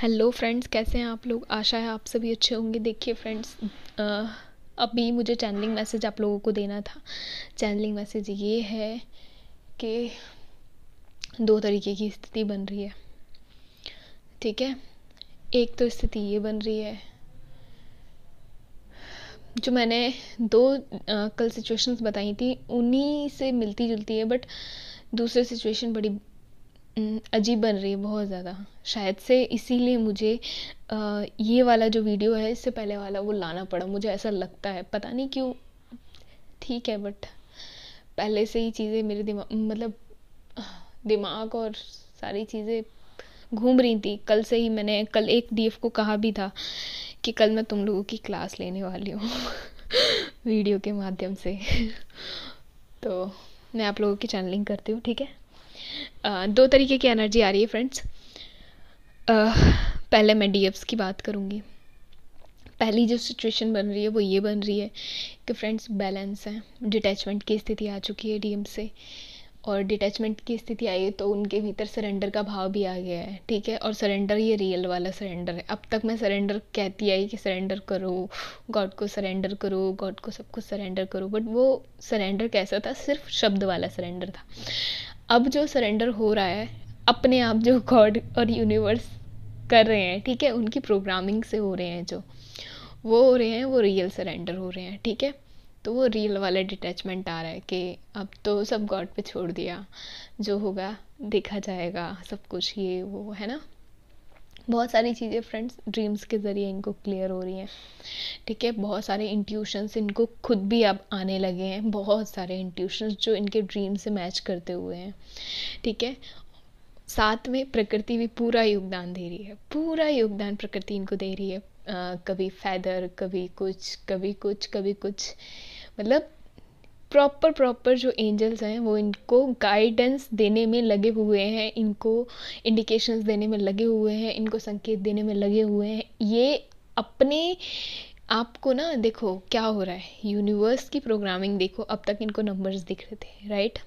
hello friends कैसे हैं आप लोग आशा है आप सभी अच्छे होंगे देखिए फ्रेंड्स अभी मुझे चैनलिंग मैसेज आप लोगों को देना था चैनलिंग मैसेज ये है कि दो तरीके की स्थिति बन रही है ठीक है एक तो स्थिति ये बन रही है जो मैंने दो आ, कल सिचुएशंस बताई थी उन्हीं से मिलती जुलती है बट दूसरी सिचुएशन बड़ी हम्म, अजीब बन रही है बहुत ज़्यादा शायद से इसीलिए मुझे ये वाला जो वीडियो है इससे पहले वाला वो लाना पड़ा मुझे ऐसा लगता है पता नहीं क्यों ठीक है बट पहले से ही चीज़ें मेरे दिमाग मतलब दिमाग और सारी चीज़ें घूम रही थी कल से ही मैंने कल एक डी को कहा भी था कि कल मैं तुम लोगों की क्लास लेने वाली हूँ वीडियो के माध्यम से तो मैं आप लोगों की चैनलिंग करती हूँ ठीक है दो तरीके की एनर्जी आ रही है फ्रेंड्स पहले मैं डी की बात करूँगी पहली जो सिचुएशन बन रही है वो ये बन रही है कि फ्रेंड्स बैलेंस है डिटैचमेंट की स्थिति आ चुकी है डीएम से और डिटैचमेंट की स्थिति आई है तो उनके भीतर सरेंडर का भाव भी आ गया है ठीक है और सरेंडर ये रियल वाला सरेंडर है अब तक मैं सरेंडर कहती आई कि सरेंडर करो गॉड को सरेंडर करो गॉड को सब कुछ सरेंडर करो बट वो सरेंडर कैसा था सिर्फ शब्द वाला सरेंडर था अब जो सरेंडर हो रहा है अपने आप जो गॉड और यूनिवर्स कर रहे हैं ठीक है उनकी प्रोग्रामिंग से हो रहे हैं जो वो हो रहे हैं वो रियल सरेंडर हो रहे हैं ठीक है तो वो रियल वाला डिटैचमेंट आ रहा है कि अब तो सब गॉड पे छोड़ दिया जो होगा देखा जाएगा सब कुछ ये वो है ना बहुत सारी चीज़ें फ्रेंड्स ड्रीम्स के ज़रिए इनको क्लियर हो रही हैं ठीक है बहुत सारे इंट्यूशंस इनको खुद भी अब आने लगे हैं बहुत सारे इंट्यूशंस जो इनके ड्रीम से मैच करते हुए हैं ठीक है साथ में प्रकृति भी पूरा योगदान दे रही है पूरा योगदान प्रकृति इनको दे रही है आ, कभी फैदर कभी कुछ कभी कुछ कभी कुछ मतलब प्रॉपर प्रॉपर जो एंजल्स हैं वो इनको गाइडेंस देने में लगे हुए हैं इनको इंडिकेशंस देने में लगे हुए हैं इनको संकेत देने में लगे हुए हैं ये अपने आपको ना देखो क्या हो रहा है यूनिवर्स की प्रोग्रामिंग देखो अब तक इनको नंबर्स दिख रहे थे राइट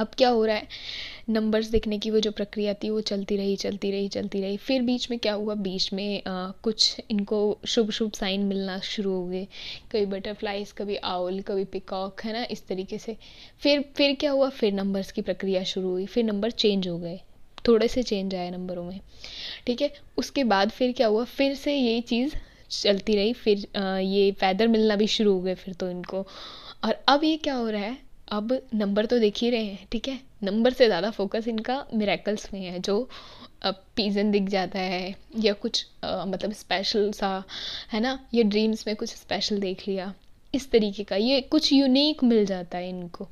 अब क्या हो रहा है नंबर्स देखने की वो जो प्रक्रिया थी वो चलती रही चलती रही चलती रही फिर बीच में क्या हुआ बीच में आ, कुछ इनको शुभ शुभ साइन मिलना शुरू हो गए कभी बटरफ्लाइज कभी आउल कभी पिकॉक है ना इस तरीके से फिर फिर क्या हुआ फिर नंबर्स की प्रक्रिया शुरू हुई फिर नंबर चेंज हो गए थोड़े से चेंज आए नंबरों में ठीक है उसके बाद फिर क्या हुआ फिर से यही चीज़ चलती रही फिर आ, ये फैदर मिलना भी शुरू हो गए फिर तो इनको और अब ये क्या हो रहा है अब नंबर तो देख ही रहे हैं ठीक है नंबर से ज़्यादा फोकस इनका मेरेकल्स में है जो पीजन दिख जाता है या कुछ आ, मतलब स्पेशल सा है ना या ड्रीम्स में कुछ स्पेशल देख लिया इस तरीके का ये कुछ यूनिक मिल जाता है इनको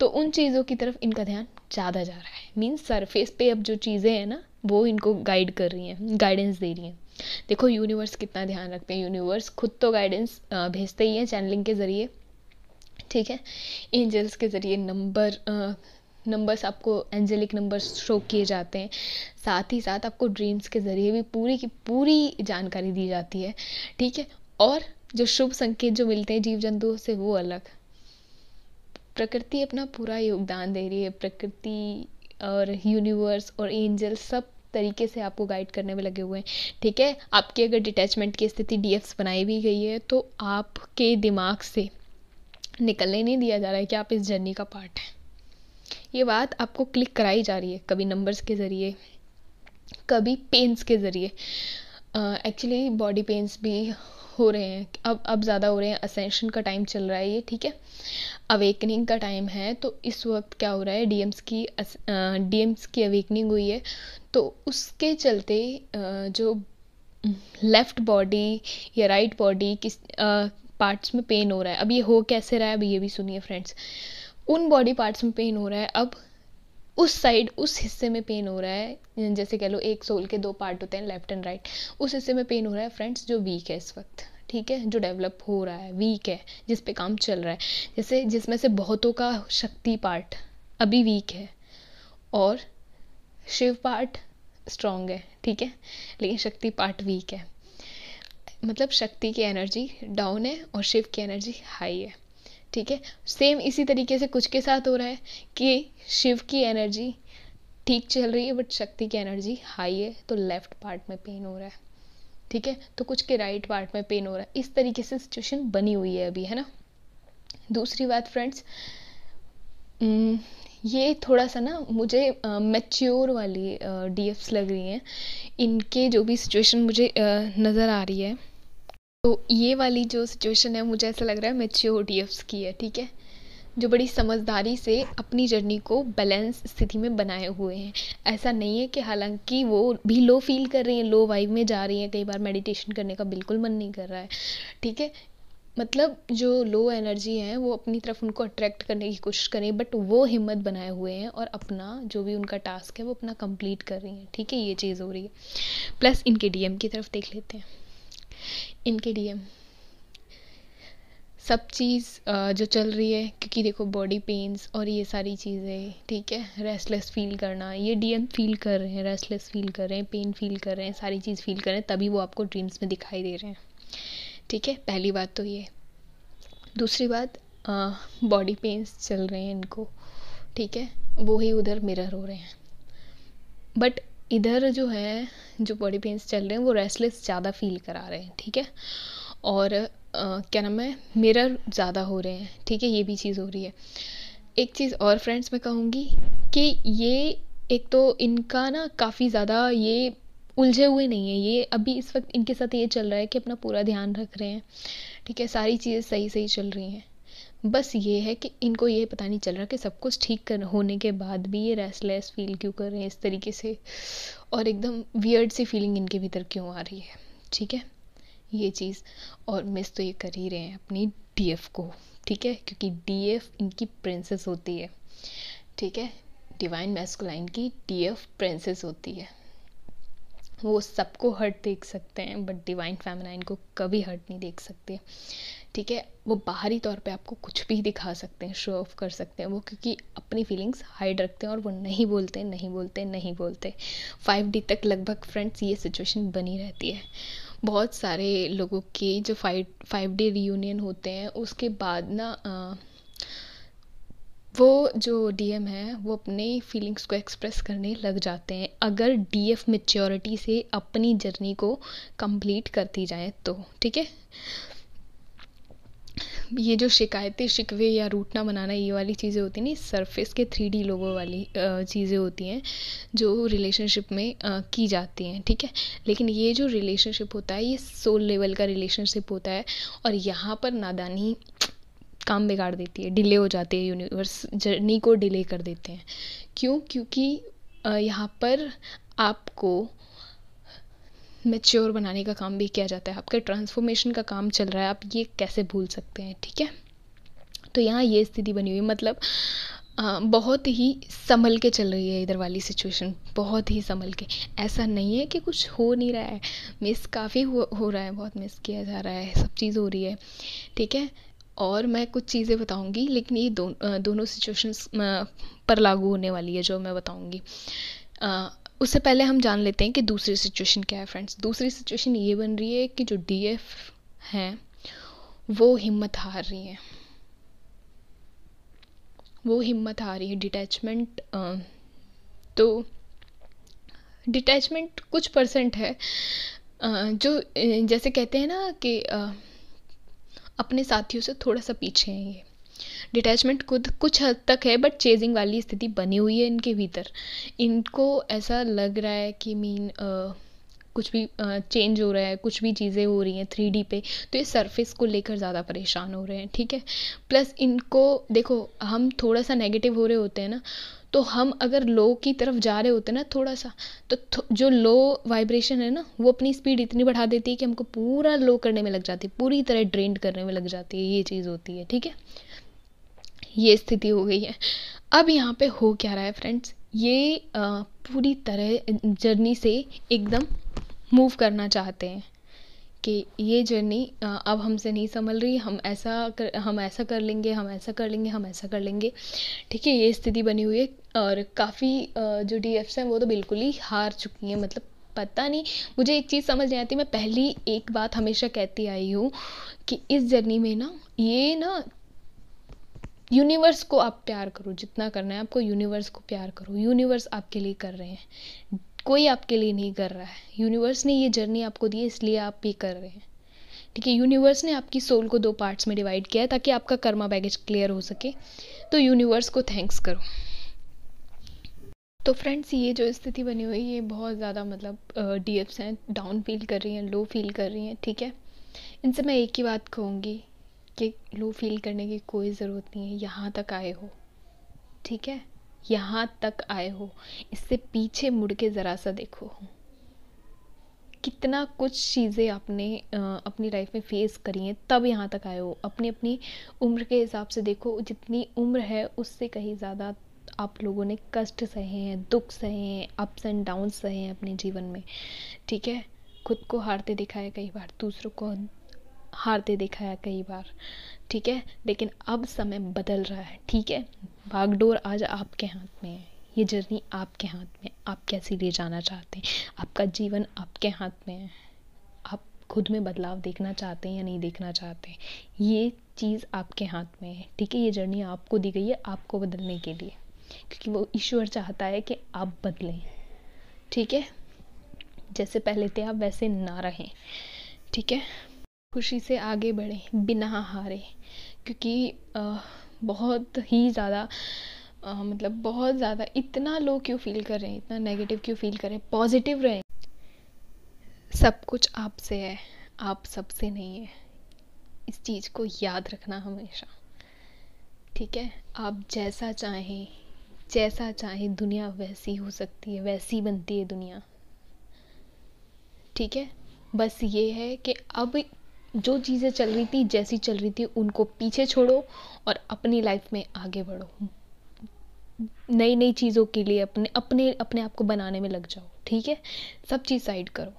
तो उन चीज़ों की तरफ इनका ध्यान ज़्यादा जा रहा है मीन्स सरफेस पे अब जो चीज़ें हैं ना वो इनको गाइड कर रही हैं गाइडेंस दे रही हैं देखो यूनिवर्स कितना ध्यान रखते हैं यूनिवर्स खुद तो गाइडेंस भेजते ही हैं चैनलिंग के ज़रिए ठीक है एंजल्स के ज़रिए नंबर नंबर्स आपको एंजेलिक नंबर्स शो किए जाते हैं साथ ही साथ आपको ड्रीम्स के ज़रिए भी पूरी की पूरी जानकारी दी जाती है ठीक है और जो शुभ संकेत जो मिलते हैं जीव जंतुओं से वो अलग प्रकृति अपना पूरा योगदान दे रही है प्रकृति और यूनिवर्स और एंजल सब तरीके से आपको गाइड करने में लगे हुए हैं ठीक है आपकी अगर डिटैचमेंट की स्थिति डी बनाई भी गई है तो आपके दिमाग से निकलने नहीं दिया जा रहा है कि आप इस जर्नी का पार्ट हैं ये बात आपको क्लिक कराई जा रही है कभी नंबर्स के ज़रिए कभी पेंस के ज़रिए एक्चुअली बॉडी पेंस भी हो रहे हैं अब अब ज़्यादा हो रहे हैं असेंशन का टाइम चल रहा है ये ठीक है अवेकनिंग का टाइम है तो इस वक्त क्या हो रहा है डीएम्स की डीएम्स की अवेकनिंग हुई है तो उसके चलते जो लेफ़्ट बॉडी या राइट बॉडी किस पार्ट्स में पेन हो रहा है अब ये हो कैसे रहा है अब ये भी सुनिए फ्रेंड्स उन बॉडी पार्ट्स में पेन हो रहा है अब उस साइड उस हिस्से में पेन हो रहा है जैसे कह लो एक सोल के दो पार्ट होते हैं लेफ्ट एंड राइट उस हिस्से में पेन हो रहा है फ्रेंड्स जो वीक है इस वक्त ठीक है जो डेवलप हो रहा है वीक है जिस पे काम चल रहा है जैसे जिसमें से बहुतों का शक्ति पार्ट अभी वीक है और शिव पार्ट स्ट्रॉन्ग है ठीक है लेकिन शक्ति पार्ट वीक है मतलब शक्ति की एनर्जी डाउन है और शिव की एनर्जी हाई है ठीक है सेम इसी तरीके से कुछ के साथ हो रहा है कि शिव की एनर्जी ठीक चल रही है बट शक्ति की एनर्जी हाई है तो लेफ्ट पार्ट में पेन हो रहा है ठीक है तो कुछ के राइट पार्ट में पेन हो रहा है इस तरीके से सिचुएशन बनी हुई है अभी है ना दूसरी बात फ्रेंड्स हम्म, ये थोड़ा सा ना मुझे मैच्योर वाली डीएफ्स लग रही हैं इनके जो भी सिचुएशन मुझे नज़र आ रही है तो ये वाली जो सिचुएशन है मुझे ऐसा लग रहा है मेच्योर डी की है ठीक है जो बड़ी समझदारी से अपनी जर्नी को बैलेंस स्थिति में बनाए हुए हैं ऐसा नहीं है कि हालांकि वो भी लो फील कर रही हैं लो वाइव में जा रही हैं कई बार मेडिटेशन करने का बिल्कुल मन नहीं कर रहा है ठीक है मतलब जो लो एनर्जी है वो अपनी तरफ उनको अट्रैक्ट करने की कोशिश करें बट वो हिम्मत बनाए हुए हैं और अपना जो भी उनका टास्क है वो अपना कंप्लीट कर रही हैं ठीक है ये चीज़ हो रही है प्लस इनके डीएम की तरफ देख लेते हैं इनके डीएम सब चीज़ जो चल रही है क्योंकि देखो बॉडी पेन्स और ये सारी चीज़ें ठीक है रेस्टलेस फील करना ये डीएम फील कर रहे हैं रेस्टलेस फील कर रहे हैं पेन फील कर रहे हैं सारी चीज़ फील कर रहे हैं तभी वो आपको ड्रीम्स में दिखाई दे रहे हैं ठीक है पहली बात तो ये दूसरी बात बॉडी पेन्स चल रहे हैं इनको ठीक है वो ही उधर मिरर हो रहे हैं बट इधर जो है जो बॉडी पेंस चल रहे हैं वो रेस्टलेस ज़्यादा फील करा रहे हैं ठीक है और आ, क्या नाम है मिरर ज़्यादा हो रहे हैं ठीक है ये भी चीज़ हो रही है एक चीज़ और फ्रेंड्स मैं कहूँगी कि ये एक तो इनका ना काफ़ी ज़्यादा ये उलझे हुए नहीं है ये अभी इस वक्त इनके साथ ये चल रहा है कि अपना पूरा ध्यान रख रहे हैं ठीक है सारी चीज़ें सही सही चल रही हैं बस ये है कि इनको ये पता नहीं चल रहा कि सब कुछ ठीक कर होने के बाद भी ये रेस्टलेस फील क्यों कर रहे हैं इस तरीके से और एकदम वियर्ड सी फीलिंग इनके भीतर क्यों आ रही है ठीक है ये चीज़ और मिस तो ये कर ही रहे हैं अपनी डी को ठीक है क्योंकि डी इनकी प्रिंसेस होती है ठीक है डिवाइन मैस्कुलाइन की डी प्रिंसेस होती है वो सबको हर्ट देख सकते हैं बट डिवाइन फैमिलाइन को कभी हर्ट नहीं देख सकते ठीक है वो बाहरी तौर पे आपको कुछ भी दिखा सकते हैं शो ऑफ कर सकते हैं वो क्योंकि अपनी फीलिंग्स हाइड रखते हैं और वो नहीं बोलते नहीं बोलते नहीं बोलते फाइव डी तक लगभग फ्रेंड्स ये सिचुएशन बनी रहती है बहुत सारे लोगों के जो फाइव फाइव डे रीयूनियन होते हैं उसके बाद ना आ, वो जो डीएम है वो अपने फीलिंग्स को एक्सप्रेस करने लग जाते हैं अगर डीएफ मेच्योरिटी से अपनी जर्नी को कंप्लीट करती जाए तो ठीक है ये जो शिकायतें शिकवे या रूटना बनाना ये वाली चीज़ें होती नहीं सरफेस के थ्री डी लोगों वाली चीज़ें होती हैं जो रिलेशनशिप में की जाती हैं ठीक है लेकिन ये जो रिलेशनशिप होता है ये सोल लेवल का रिलेशनशिप होता है और यहाँ पर नादानी काम बिगाड़ देती है डिले हो जाती है यूनिवर्स जर्नी को डिले कर देते हैं क्यों क्योंकि यहाँ पर आपको मेच्योर बनाने का काम भी किया जाता है आपके ट्रांसफॉर्मेशन का काम चल रहा है आप ये कैसे भूल सकते हैं ठीक है तो यहाँ ये स्थिति बनी हुई मतलब आ, बहुत ही संभल के चल रही है इधर वाली सिचुएशन बहुत ही संभल के ऐसा नहीं है कि कुछ हो नहीं रहा है मिस काफ़ी हो, हो रहा है बहुत मिस किया जा रहा है सब चीज़ हो रही है ठीक है और मैं कुछ चीज़ें बताऊंगी लेकिन ये दो, दोनों सिचुएशंस पर लागू होने वाली है जो मैं बताऊंगी उससे पहले हम जान लेते हैं कि दूसरी सिचुएशन क्या है फ्रेंड्स दूसरी सिचुएशन ये बन रही है कि जो डीएफ हैं वो हिम्मत हार रही हैं वो हिम्मत हार रही तो है डिटैचमेंट तो डिटैचमेंट कुछ परसेंट है जो जैसे कहते हैं ना कि अपने साथियों से थोड़ा सा पीछे हैं ये डिटैचमेंट खुद कुछ हद तक है बट चेजिंग वाली स्थिति बनी हुई है इनके भीतर इनको ऐसा लग रहा है कि मीन कुछ भी चेंज हो रहा है कुछ भी चीज़ें हो रही हैं थ्री डी पे तो ये सरफेस को लेकर ज़्यादा परेशान हो रहे हैं ठीक है प्लस इनको देखो हम थोड़ा सा नेगेटिव हो रहे होते हैं ना तो हम अगर लो की तरफ जा रहे होते हैं ना थोड़ा सा तो थो, जो लो वाइब्रेशन है ना वो अपनी स्पीड इतनी बढ़ा देती है कि हमको पूरा लो करने में लग जाती है पूरी तरह ड्रेंड करने में लग जाती है ये चीज़ होती है ठीक है ये स्थिति हो गई है अब यहाँ पे हो क्या रहा है फ्रेंड्स ये आ, पूरी तरह जर्नी से एकदम मूव करना चाहते हैं कि ये जर्नी अब हमसे नहीं संभल रही हम ऐसा कर हम ऐसा कर लेंगे हम ऐसा कर लेंगे हम ऐसा कर लेंगे ठीक है ये स्थिति बनी हुई है और काफ़ी जो डी एफ्स हैं वो तो बिल्कुल ही हार चुकी हैं मतलब पता नहीं मुझे एक चीज़ समझ नहीं आती मैं पहली एक बात हमेशा कहती आई हूँ कि इस जर्नी में ना ये ना यूनिवर्स को आप प्यार करो जितना करना है आपको यूनिवर्स को प्यार करो यूनिवर्स आपके लिए कर रहे हैं कोई आपके लिए नहीं कर रहा है यूनिवर्स ने ये जर्नी आपको दी है इसलिए आप ये कर रहे हैं ठीक है यूनिवर्स ने आपकी सोल को दो पार्ट्स में डिवाइड किया है ताकि आपका कर्मा बैगेज क्लियर हो सके तो यूनिवर्स को थैंक्स करो तो फ्रेंड्स ये जो स्थिति बनी हुई है ये बहुत ज़्यादा मतलब डी हैं डाउन फील कर रही हैं लो फील कर रही हैं ठीक है इनसे मैं एक ही बात कहूँगी कि लो फील करने की कोई ज़रूरत नहीं है यहाँ तक आए हो ठीक है यहाँ तक आए हो इससे पीछे मुड़ के ज़रा सा देखो कितना कुछ चीज़ें आपने अपनी लाइफ में फेस करी हैं तब यहाँ तक आए हो अपनी अपनी उम्र के हिसाब से देखो जितनी उम्र है उससे कहीं ज़्यादा आप लोगों ने कष्ट सहे हैं दुख सहे हैं अप्स एंड डाउन सहे हैं अपने जीवन में ठीक है खुद को हारते दिखा है कई बार दूसरों को हारते देखा है कई बार ठीक है लेकिन अब समय बदल रहा है ठीक है बागडोर आज आपके हाथ में है ये जर्नी आपके हाथ में आप कैसे ले जाना चाहते हैं आपका जीवन आपके हाथ में है आप खुद में बदलाव देखना चाहते हैं या नहीं देखना चाहते ये चीज़ आपके हाथ में है ठीक है ये जर्नी आपको दी गई है आपको बदलने के लिए क्योंकि वो ईश्वर चाहता है कि आप बदलें ठीक है जैसे पहले थे आप वैसे ना रहें ठीक है खुशी से आगे बढ़ें बिना हारे क्योंकि बहुत ही ज़्यादा मतलब बहुत ज़्यादा इतना लो क्यों फील कर रहे हैं इतना नेगेटिव क्यों फील कर रहे हैं पॉजिटिव रहें सब कुछ आपसे है आप सबसे नहीं है इस चीज़ को याद रखना हमेशा ठीक है आप जैसा चाहें जैसा चाहें दुनिया वैसी हो सकती है वैसी बनती है दुनिया ठीक है बस ये है कि अब जो चीज़ें चल रही थी जैसी चल रही थी उनको पीछे छोड़ो और अपनी लाइफ में आगे बढ़ो नई नई चीज़ों के लिए अपने अपने अपने आप को बनाने में लग जाओ ठीक है सब चीज़ साइड करो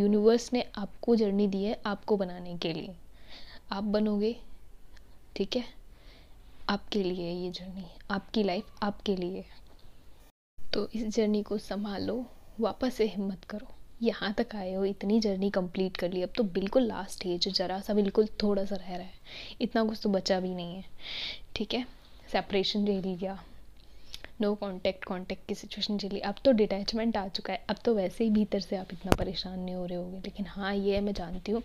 यूनिवर्स ने आपको जर्नी दी है आपको बनाने के लिए आप बनोगे ठीक है आपके लिए है ये जर्नी आपकी लाइफ आपके लिए तो इस जर्नी को संभालो वापस से हिम्मत करो यहाँ तक आए हो इतनी जर्नी कंप्लीट कर ली अब तो बिल्कुल लास्ट स्टेज ज़रा सा बिल्कुल थोड़ा सा रह रहा है इतना कुछ तो बचा भी नहीं है ठीक है सेपरेशन ले लिया नो कॉन्टैक्ट कॉन्टेक्ट की सिचुएशन चली अब तो डिटैचमेंट आ चुका है अब तो वैसे ही भीतर से आप इतना परेशान नहीं हो रहे होगे लेकिन हाँ ये है मैं जानती हूँ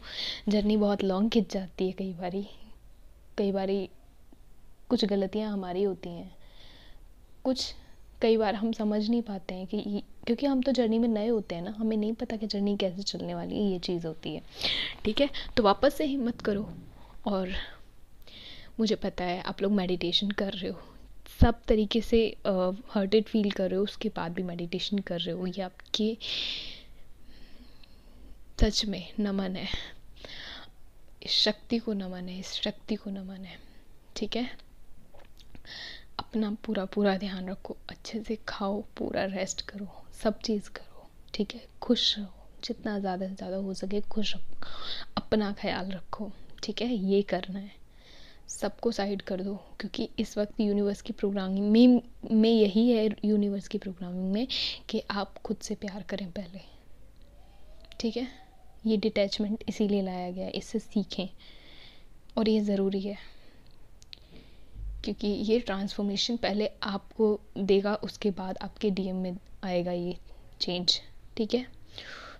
जर्नी बहुत लॉन्ग खिंच जाती है कई बारी कई बारी कुछ गलतियाँ हमारी होती हैं कुछ कई बार हम समझ नहीं पाते हैं कि क्योंकि हम तो जर्नी में नए होते हैं ना हमें नहीं पता कि जर्नी कैसे चलने वाली है ये चीज़ होती है ठीक है तो वापस से हिम्मत करो और मुझे पता है आप लोग मेडिटेशन कर रहे हो सब तरीके से हर्टेड फील कर रहे हो उसके बाद भी मेडिटेशन कर रहे हो ये आपके सच में नमन है इस शक्ति को नमन है इस शक्ति को नमन है ठीक है अपना पूरा पूरा ध्यान रखो अच्छे से खाओ पूरा रेस्ट करो सब चीज़ करो ठीक है खुश रहो जितना ज़्यादा से ज़्यादा हो सके खुश रहो अपना ख्याल रखो ठीक है ये करना है सबको साइड कर दो क्योंकि इस वक्त यूनिवर्स की प्रोग्रामिंग में में यही है यूनिवर्स की प्रोग्रामिंग में कि आप खुद से प्यार करें पहले ठीक है ये डिटैचमेंट इसीलिए लाया गया है इससे सीखें और ये ज़रूरी है क्योंकि ये ट्रांसफॉर्मेशन पहले आपको देगा उसके बाद आपके डीएम में आएगा ये चेंज ठीक है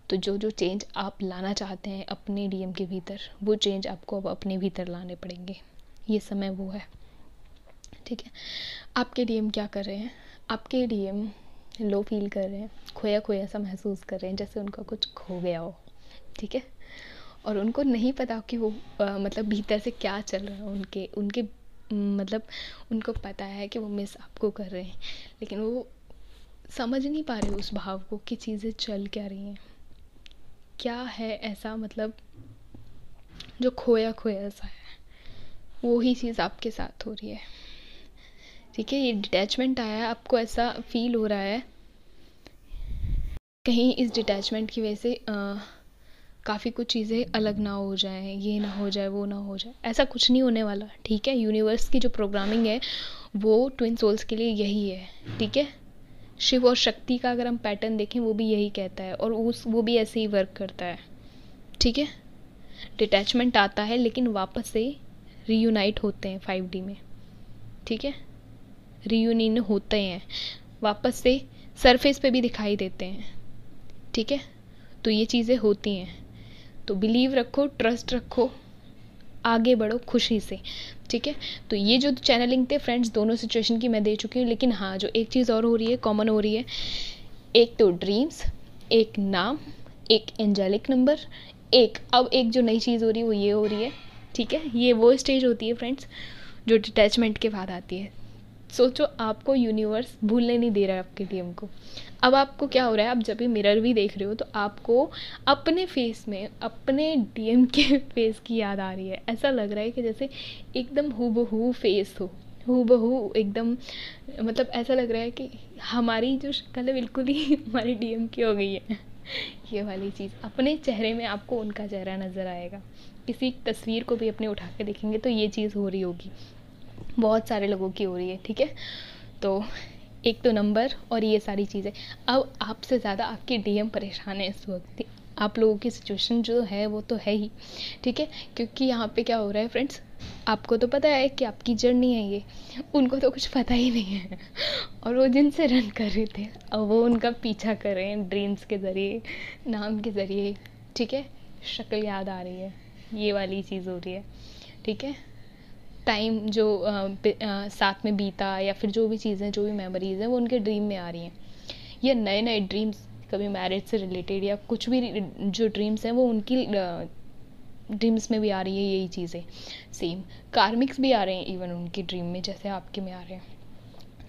तो जो जो चेंज आप लाना चाहते हैं अपने डीएम के भीतर वो चेंज आपको अब अपने भीतर लाने पड़ेंगे ये समय वो है ठीक है आपके डीएम क्या कर रहे हैं आपके डीएम लो फील कर रहे हैं खोया खोया सा महसूस कर रहे हैं जैसे उनका कुछ खो गया हो ठीक है और उनको नहीं पता कि वो आ, मतलब भीतर से क्या चल रहा है उनके उनके मतलब उनको पता है कि वो मिस आपको कर रहे हैं लेकिन वो समझ नहीं पा रहे उस भाव को कि चीज़ें चल क्या रही हैं क्या है ऐसा मतलब जो खोया खोया सा है वो ही चीज़ आपके साथ हो रही है ठीक है ये डिटैचमेंट आया है आपको ऐसा फील हो रहा है कहीं इस डिटैचमेंट की वजह से काफ़ी कुछ चीज़ें अलग ना हो जाएं ये ना हो जाए वो ना हो जाए ऐसा कुछ नहीं होने वाला ठीक है यूनिवर्स की जो प्रोग्रामिंग है वो ट्विन सोल्स के लिए यही है ठीक है शिव और शक्ति का अगर हम पैटर्न देखें वो भी यही कहता है और उस वो भी ऐसे ही वर्क करता है ठीक है डिटैचमेंट आता है लेकिन वापस से रीयूनाइट होते हैं फाइव डी में ठीक है रीयूनियन होते हैं वापस से सरफेस पे भी दिखाई देते हैं ठीक है तो ये चीज़ें होती हैं तो बिलीव रखो ट्रस्ट रखो आगे बढ़ो खुशी से ठीक है तो ये जो चैनलिंग थे फ्रेंड्स दोनों सिचुएशन की मैं दे चुकी हूँ लेकिन हाँ जो एक चीज़ और हो रही है कॉमन हो रही है एक तो ड्रीम्स एक नाम एक एंजेलिक नंबर एक अब एक जो नई चीज़ हो रही है वो ये हो रही है ठीक है ये वो स्टेज होती है फ्रेंड्स जो डिटैचमेंट के बाद आती है सोचो आपको यूनिवर्स भूलने नहीं दे रहा है आपके डीएम को अब आपको क्या हो रहा है आप जब भी मिरर भी देख रहे हो तो आपको अपने फेस में अपने डीएम के फेस की याद आ रही है ऐसा लग रहा है कि जैसे एकदम हु फेस हो हु बहू एकदम मतलब ऐसा लग रहा है कि हमारी जो शक्ल है बिल्कुल ही हमारी डीएम की हो गई है ये वाली चीज़ अपने चेहरे में आपको उनका चेहरा नज़र आएगा किसी तस्वीर को भी अपने उठा के देखेंगे तो ये चीज़ हो रही होगी बहुत सारे लोगों की हो रही है ठीक है तो एक तो नंबर और ये सारी चीज़ें अब आपसे ज़्यादा आपकी डीएम परेशान है इस वक्त आप लोगों की सिचुएशन जो है वो तो है ही ठीक है क्योंकि यहाँ पे क्या हो रहा है फ्रेंड्स आपको तो पता है कि आपकी जर्नी है ये उनको तो कुछ पता ही नहीं है और वो जिनसे रन कर रहे थे अब वो उनका पीछा कर रहे हैं ड्रीम्स के ज़रिए नाम के ज़रिए ठीक है शक्ल याद आ रही है ये वाली चीज़ हो रही है ठीक है टाइम जो साथ में बीता या फिर जो भी चीज़ें जो भी मेमोरीज़ हैं वो उनके ड्रीम में आ रही हैं या नए नए ड्रीम्स कभी मैरिज से रिलेटेड या कुछ भी जो ड्रीम्स हैं वो उनकी ड्रीम्स में भी आ रही है यही चीज़ें सेम कार्मिक्स भी आ रहे हैं इवन उनकी ड्रीम में जैसे आपके में आ रहे हैं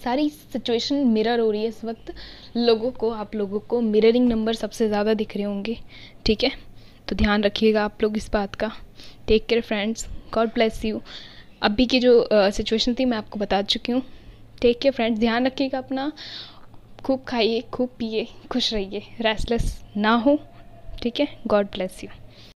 सारी सिचुएशन मिरर हो रही है इस वक्त लोगों को आप लोगों को मिररिंग नंबर सबसे ज़्यादा दिख रहे होंगे ठीक है तो ध्यान रखिएगा आप लोग इस बात का take care friends God bless you अभी की जो सिचुएशन uh, थी मैं आपको बता चुकी हूँ टेक केयर फ्रेंड्स ध्यान रखिएगा अपना खूब खाइए खूब पिए खुश रहिए रेस्टलेस ना हो ठीक है गॉड ब्लेस यू